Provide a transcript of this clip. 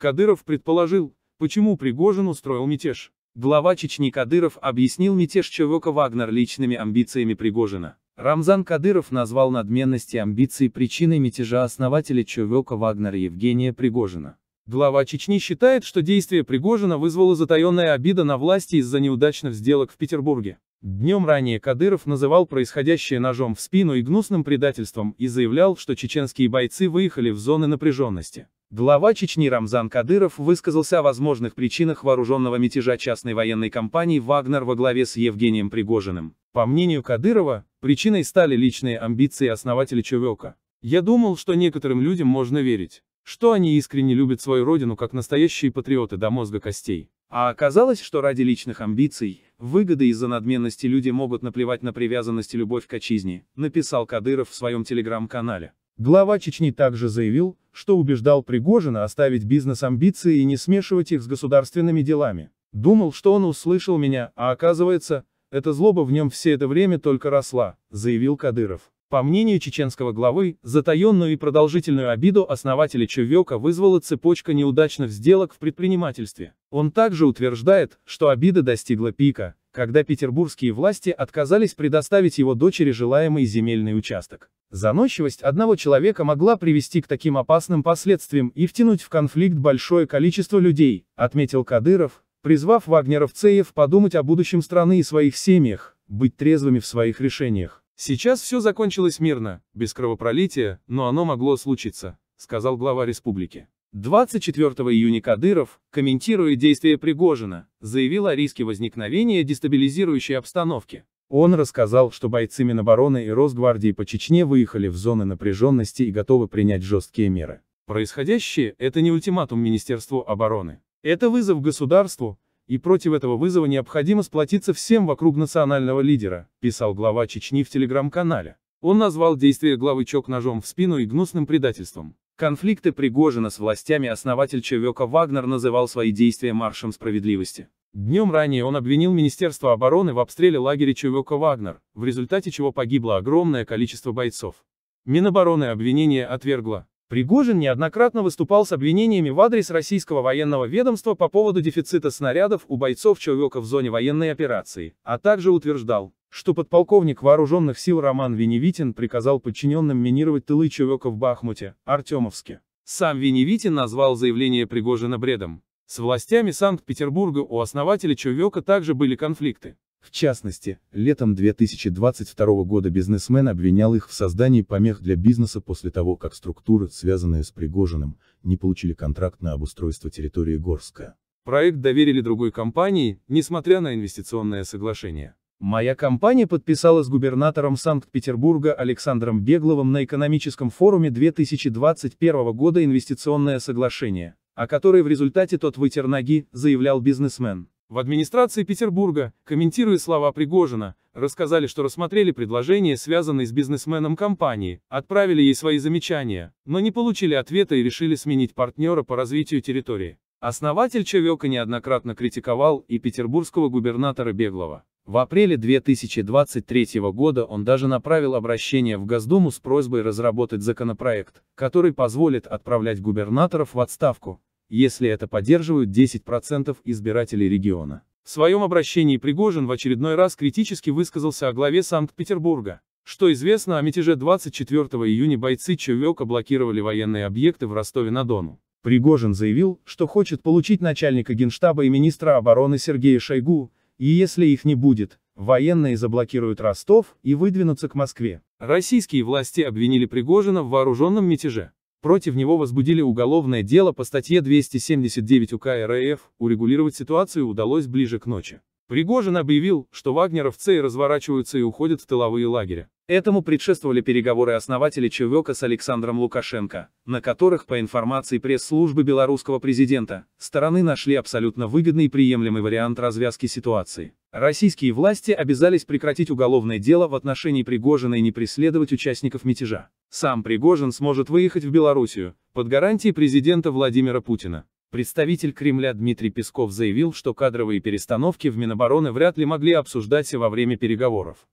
Кадыров предположил, почему Пригожин устроил мятеж. Глава Чечни Кадыров объяснил мятеж ЧВК «Вагнер» личными амбициями Пригожина. Рамзан Кадыров назвал надменность и амбиции причиной мятежа основателя ЧВК «Вагнер» Евгения Пригожина. Глава Чечни считает, что действие Пригожина вызвало затаенная обида на власти из-за неудачных сделок в Петербурге. Днем ранее Кадыров называл происходящее ножом в спину и гнусным предательством и заявлял, что чеченские бойцы выехали в зоны напряженности. Глава Чечни Рамзан Кадыров высказался о возможных причинах вооруженного мятежа частной военной компании «Вагнер» во главе с Евгением Пригожиным. По мнению Кадырова, причиной стали личные амбиции основателя ЧВК. «Я думал, что некоторым людям можно верить, что они искренне любят свою родину как настоящие патриоты до мозга костей. А оказалось, что ради личных амбиций, выгоды из-за надменности люди могут наплевать на привязанность и любовь к отчизне», написал Кадыров в своем телеграм-канале. Глава Чечни также заявил, что убеждал Пригожина оставить бизнес-амбиции и не смешивать их с государственными делами. Думал, что он услышал меня, а оказывается, эта злоба в нем все это время только росла, заявил Кадыров. По мнению чеченского главы, затаенную и продолжительную обиду основателя Чувека вызвала цепочка неудачных сделок в предпринимательстве. Он также утверждает, что обида достигла пика, когда петербургские власти отказались предоставить его дочери желаемый земельный участок. Заносчивость одного человека могла привести к таким опасным последствиям и втянуть в конфликт большое количество людей, отметил Кадыров, призвав Вагнеровцев подумать о будущем страны и своих семьях, быть трезвыми в своих решениях. «Сейчас все закончилось мирно, без кровопролития, но оно могло случиться», — сказал глава республики. 24 июня Кадыров, комментируя действия Пригожина, заявил о риске возникновения дестабилизирующей обстановки. Он рассказал, что бойцы Минобороны и Росгвардии по Чечне выехали в зоны напряженности и готовы принять жесткие меры. Происходящее – это не ультиматум Министерству обороны. Это вызов государству, и против этого вызова необходимо сплотиться всем вокруг национального лидера, писал глава Чечни в телеграм-канале. Он назвал действия главы ЧОК ножом в спину и гнусным предательством. Конфликты Пригожина с властями основатель Чевека Вагнер называл свои действия маршем справедливости. Днем ранее он обвинил Министерство обороны в обстреле лагеря Чевека Вагнер, в результате чего погибло огромное количество бойцов. Минобороны обвинение отвергло. Пригожин неоднократно выступал с обвинениями в адрес российского военного ведомства по поводу дефицита снарядов у бойцов Чевека в зоне военной операции, а также утверждал, что подполковник вооруженных сил Роман Веневитин приказал подчиненным минировать тылы Чувека в Бахмуте, Артемовске. Сам Веневитин назвал заявление Пригожина бредом. С властями Санкт-Петербурга у основателя Чувека также были конфликты. В частности, летом 2022 года бизнесмен обвинял их в создании помех для бизнеса после того, как структуры, связанные с Пригожиным, не получили контракт на обустройство территории Горска. Проект доверили другой компании, несмотря на инвестиционное соглашение. Моя компания подписала с губернатором Санкт-Петербурга Александром Бегловым на экономическом форуме 2021 года инвестиционное соглашение, о которой в результате тот вытер ноги, заявлял бизнесмен. В администрации Петербурга, комментируя слова Пригожина, рассказали, что рассмотрели предложение, связанное с бизнесменом компании, отправили ей свои замечания, но не получили ответа и решили сменить партнера по развитию территории. Основатель Чавека неоднократно критиковал и петербургского губернатора Беглова. В апреле 2023 года он даже направил обращение в Госдуму с просьбой разработать законопроект, который позволит отправлять губернаторов в отставку, если это поддерживают 10% избирателей региона. В своем обращении Пригожин в очередной раз критически высказался о главе Санкт-Петербурга. Что известно о мятеже 24 июня бойцы Чевека блокировали военные объекты в Ростове-на-Дону. Пригожин заявил, что хочет получить начальника генштаба и министра обороны Сергея Шойгу, и если их не будет, военные заблокируют Ростов и выдвинутся к Москве. Российские власти обвинили Пригожина в вооруженном мятеже. Против него возбудили уголовное дело по статье 279 УК РФ, урегулировать ситуацию удалось ближе к ночи. Пригожин объявил, что вагнеровцы разворачиваются и уходят в тыловые лагеря. Этому предшествовали переговоры основателя ЧВК с Александром Лукашенко, на которых, по информации пресс-службы белорусского президента, стороны нашли абсолютно выгодный и приемлемый вариант развязки ситуации. Российские власти обязались прекратить уголовное дело в отношении Пригожина и не преследовать участников мятежа. Сам Пригожин сможет выехать в Белоруссию, под гарантией президента Владимира Путина. Представитель Кремля Дмитрий Песков заявил, что кадровые перестановки в Минобороны вряд ли могли обсуждаться во время переговоров.